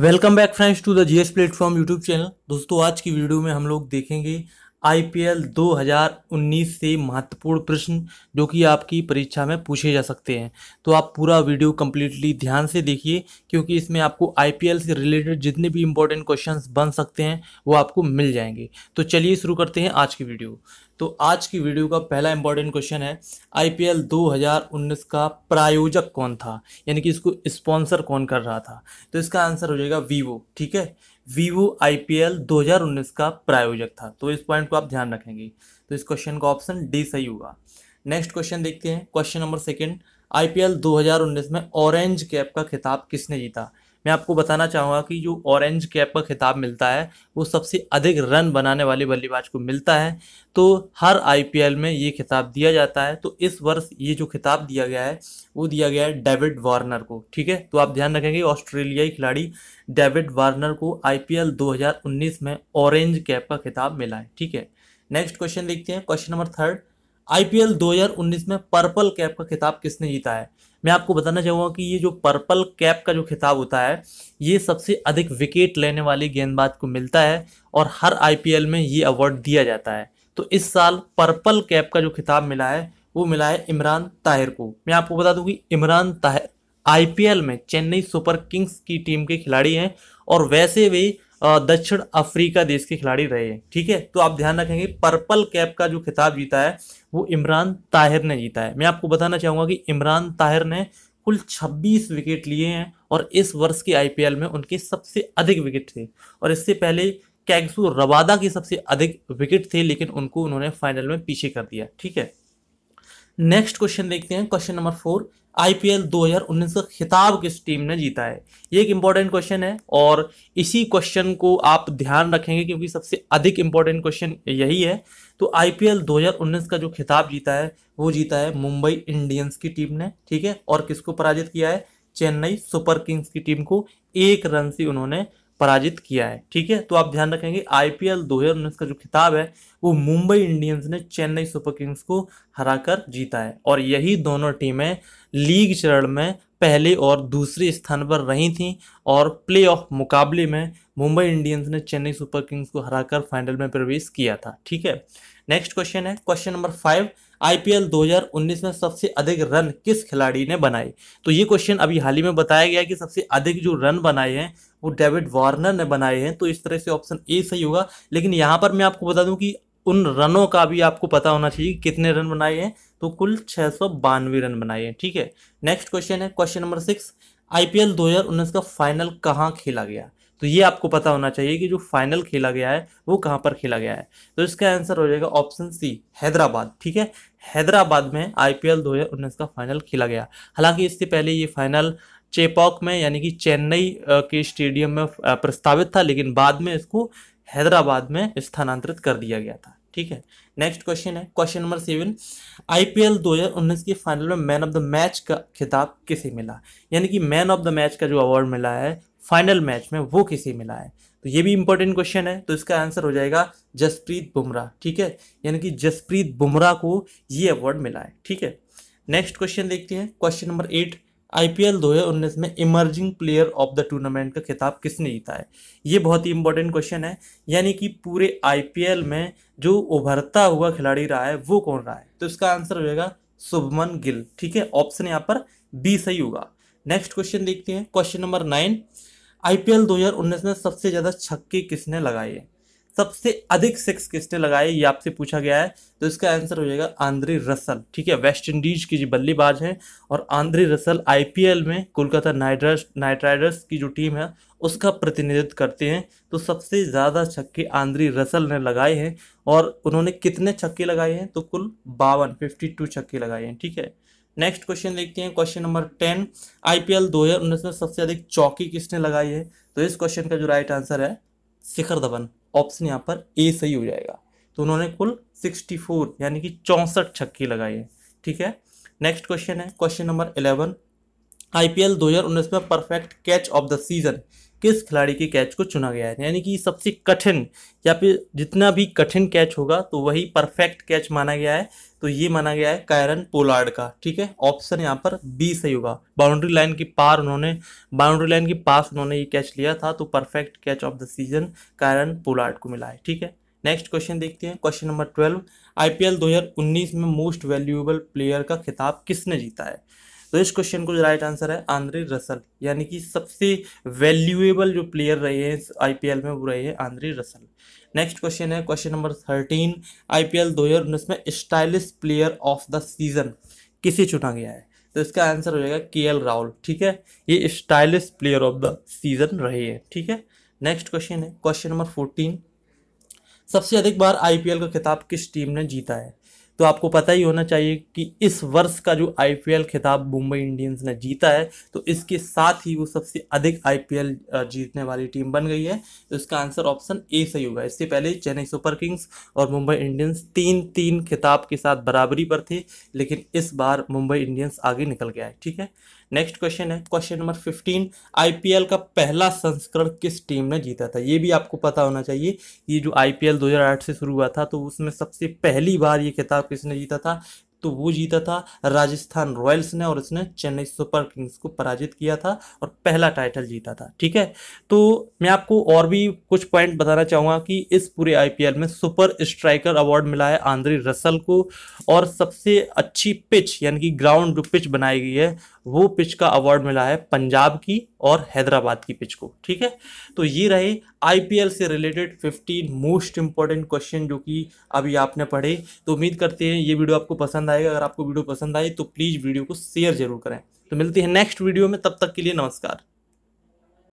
welcome back friends to the GS platform YouTube channel दोस्तों आज की वीडियो में हम लोग देखेंगे आईपीएल 2019 से महत्वपूर्ण प्रश्न जो कि आपकी परीक्षा में पूछे जा सकते हैं तो आप पूरा वीडियो कम्प्लीटली ध्यान से देखिए क्योंकि इसमें आपको आईपीएल से रिलेटेड जितने भी इंपॉर्टेंट क्वेश्चन बन सकते हैं वो आपको मिल जाएंगे तो चलिए शुरू करते हैं आज की वीडियो तो आज की वीडियो का पहला इंपॉर्टेंट क्वेश्चन है आईपीएल 2019 का प्रायोजक कौन था यानी कि इसको स्पॉन्सर कौन कर रहा था तो इसका आंसर हो जाएगा वीवो ठीक है वीवो आईपीएल 2019 का प्रायोजक था तो इस पॉइंट को आप ध्यान रखेंगे तो इस क्वेश्चन का ऑप्शन डी सही होगा नेक्स्ट क्वेश्चन देखते हैं question number second I P में ऑरेंज कैप का खिताब किसने जीता मैं आपको बताना चाहूँगा कि जो ऑरेंज कैप का खिताब मिलता है वो सबसे अधिक रन बनाने वाले बल्लेबाज को मिलता है तो हर आई में ये खिताब दिया जाता है तो इस वर्ष ये जो खिताब दिया गया है वो दिया गया है डेविड वार्नर को ठीक है तो आप ध्यान रखेंगे ऑस्ट्रेलियाई खिलाड़ी डेविड वार्नर को आई पी में ऑरेंज कैप का खिताब मिला है ठीक है नेक्स्ट क्वेश्चन देखते हैं क्वेश्चन नंबर थर्ड आईपीएल 2019 में पर्पल कैप का खिताब किसने जीता है मैं आपको बताना चाहूँगा कि ये जो पर्पल कैप का जो खिताब होता है ये सबसे अधिक विकेट लेने वाली गेंदबाज को मिलता है और हर आईपीएल में ये अवार्ड दिया जाता है तो इस साल पर्पल कैप का जो खिताब मिला है वो मिला है इमरान ताहिर को मैं आपको बता दूँ कि इमरान ताहिर आईपीएल में चेन्नई सुपर किंग्स की टीम के खिलाड़ी हैं और वैसे भी दक्षिण अफ्रीका देश के खिलाड़ी रहे हैं ठीक है तो आप ध्यान रखेंगे पर्पल कैप का जो खिताब जीता है वो इमरान ताहिर ने जीता है मैं आपको बताना चाहूँगा कि इमरान ताहिर ने कुल 26 विकेट लिए हैं और इस वर्ष के आईपीएल में उनके सबसे अधिक विकेट थे और इससे पहले कैगसू रवादा के सबसे अधिक विकेट थे लेकिन उनको उन्होंने फाइनल में पीछे कर दिया ठीक है नेक्स्ट क्वेश्चन देखते हैं क्वेश्चन नंबर फोर आईपीएल 2019 का खिताब किस टीम ने जीता है ये एक इंपॉर्टेंट क्वेश्चन है और इसी क्वेश्चन को आप ध्यान रखेंगे क्योंकि सबसे अधिक इंपॉर्टेंट क्वेश्चन यही है तो आईपीएल 2019 का जो खिताब जीता है वो जीता है मुंबई इंडियंस की टीम ने ठीक है और किसको पराजित किया है चेन्नई सुपर किंग्स की टीम को एक रन से उन्होंने पराजित किया है ठीक है तो आप ध्यान रखेंगे आईपीएल 2019 का जो खिताब है वो मुंबई इंडियंस ने चेन्नई सुपर किंग्स को हराकर जीता है और यही दोनों टीमें लीग चरण में पहले और दूसरे स्थान पर रही थीं और प्ले ऑफ मुकाबले में मुंबई इंडियंस ने चेन्नई सुपर किंग्स को हराकर फाइनल में प्रवेश किया था ठीक है नेक्स्ट क्वेश्चन है क्वेश्चन नंबर फाइव आईपीएल 2019 में सबसे अधिक रन किस खिलाड़ी ने बनाए तो ये क्वेश्चन अभी हाल ही में बताया गया कि सबसे अधिक जो रन बनाए हैं वो डेविड वार्नर ने बनाए हैं तो इस तरह से ऑप्शन ए सही होगा लेकिन यहाँ पर मैं आपको बता दूँ कि उन रनों का भी आपको पता होना चाहिए कितने रन बनाए हैं तो कुल छः रन बनाए हैं ठीक है नेक्स्ट क्वेश्चन है क्वेश्चन नंबर सिक्स आईपीएल 2019 का फाइनल कहाँ खेला गया तो ये आपको पता होना चाहिए कि जो फाइनल खेला गया है वो कहाँ पर खेला गया है तो इसका आंसर हो जाएगा ऑप्शन सी हैदराबाद ठीक है हैदराबाद में आईपीएल 2019 का फाइनल खेला गया हालांकि इससे पहले ये फाइनल चेपॉक में यानी कि चेन्नई के स्टेडियम में प्रस्तावित था लेकिन बाद में इसको हैदराबाद में स्थानांतरित कर दिया गया था ठीक है नेक्स्ट क्वेश्चन है क्वेश्चन नंबर सेवन आईपीएल 2019 के फाइनल में मैन ऑफ द मैच का खिताब किसे मिला यानी कि मैन ऑफ द मैच का जो अवार्ड मिला है फाइनल मैच में वो किसे मिला है तो ये भी इंपॉर्टेंट क्वेश्चन है तो इसका आंसर हो जाएगा जसप्रीत बुमराह ठीक है यानी कि जसप्रीत बुमराह को ये अवार्ड मिला है ठीक है नेक्स्ट क्वेश्चन देखते हैं क्वेश्चन नंबर एट आईपीएल 2019 में emerging player of the tournament का खिताब किसने जीता है ये बहुत ही इंपॉर्टेंट क्वेश्चन है यानी कि पूरे आईपीएल में जो उभरता हुआ खिलाड़ी रहा है वो कौन रहा है तो इसका आंसर होगा शुभमन गिल ठीक है ऑप्शन यहाँ पर बी सही होगा नेक्स्ट क्वेश्चन देखते हैं क्वेश्चन नंबर नाइन आईपीएल 2019 में सबसे ज़्यादा छक्के किसने लगाए हैं सबसे अधिक सिक्स किसने लगाए ये आपसे पूछा गया है तो इसका आंसर हो जाएगा आंद्रे रसल ठीक है वेस्ट इंडीज की जी बल्लेबाज हैं और आंद्रे रसल आईपीएल में कोलकाता नाइट नाइट राइडर्स की जो टीम है उसका प्रतिनिधित्व करते हैं तो सबसे ज़्यादा छक्के आंद्री रसल ने लगाए हैं और उन्होंने कितने छक्के लगाए हैं तो कुल बावन फिफ्टी टू छक्के लगाए हैं ठीक है नेक्स्ट क्वेश्चन देखते हैं क्वेश्चन नंबर टेन आईपीएल 2019 में सबसे अधिक चौकी किसने लगाई है तो इस क्वेश्चन का जो राइट आंसर है शिखर धवन ऑप्शन यहाँ पर ए सही हो जाएगा तो उन्होंने कुल 64 यानी कि चौंसठ छक्के लगाए हैं ठीक है नेक्स्ट क्वेश्चन है क्वेश्चन नंबर 11 आईपीएल 2019 में perfect catch of the season किस खिलाड़ी के कैच को चुना गया है यानी कि सबसे कठिन या फिर जितना भी कठिन कैच होगा तो वही परफेक्ट कैच माना गया है तो ये माना गया है कायरन पोलार्ड का ठीक है ऑप्शन यहाँ पर बी सही होगा बाउंड्री लाइन के पार उन्होंने बाउंड्री लाइन के पास उन्होंने ये कैच लिया था तो perfect catch of the season Kieron Pollard को मिला है ठीक है नेक्स्ट क्वेश्चन देखते हैं क्वेश्चन नंबर ट्वेल्व आईपीएल 2019 में मोस्ट वैल्यूएबल प्लेयर का खिताब किसने जीता है तो इस क्वेश्चन को राइट आंसर है आंद्रे रसल यानी कि सबसे वैल्यूएबल जो प्लेयर रहे हैं आईपीएल में वो रहे हैं आंद्रे रसल नेक्स्ट क्वेश्चन है question number thirteen I P में stylish player of the season किसे चुना गया है तो इसका आंसर हो जाएगा के राहुल ठीक है ये stylish player of the season रहे हैं ठीक है नेक्स्ट क्वेश्चन है क्वेश्चन नंबर फोर्टीन सबसे अधिक बार आईपीएल का खिताब किस टीम ने जीता है तो आपको पता ही होना चाहिए कि इस वर्ष का जो आईपीएल खिताब मुंबई इंडियंस ने जीता है तो इसके साथ ही वो सबसे अधिक आईपीएल जीतने वाली टीम बन गई है तो इसका आंसर ऑप्शन ए सही होगा इससे पहले चेन्नई सुपर किंग्स और मुंबई इंडियंस तीन तीन खिताब के साथ बराबरी पर थे लेकिन इस बार मुंबई इंडियंस आगे निकल गया है ठीक है नेक्स्ट क्वेश्चन है क्वेश्चन नंबर फिफ्टीन एल का पहला संस्करण किस टीम ने जीता था ये भी आपको पता होना चाहिए ये जो हज़ार 2008 से शुरू हुआ था तो उसमें सबसे पहली बार ये खिताब किसने जीता था तो वो जीता था राजस्थान रॉयल्स ने और इसने चेन्नई सुपर किंग्स को पराजित किया था और पहला टाइटल जीता था ठीक है तो मैं आपको और भी कुछ पॉइंट बताना चाहूँगा कि इस पूरे आईपीएल में सुपर स्ट्राइकर अवार्ड मिला है आंद्री रसल को और सबसे अच्छी पिच यानी कि ग्राउंड जो पिच बनाई गई है वो पिच का अवार्ड मिला है पंजाब की और हैदराबाद की पिच को ठीक है तो ये रहे आईपीएल से रिलेटेड 15 मोस्ट इंपॉर्टेंट क्वेश्चन जो कि अभी आपने पढ़े तो उम्मीद करते हैं ये वीडियो आपको पसंद आए आएगा अगर आपको वीडियो पसंद आई तो प्लीज़ वीडियो को शेयर जरूर करें तो मिलती है नेक्स्ट वीडियो में तब तक के लिए नमस्कार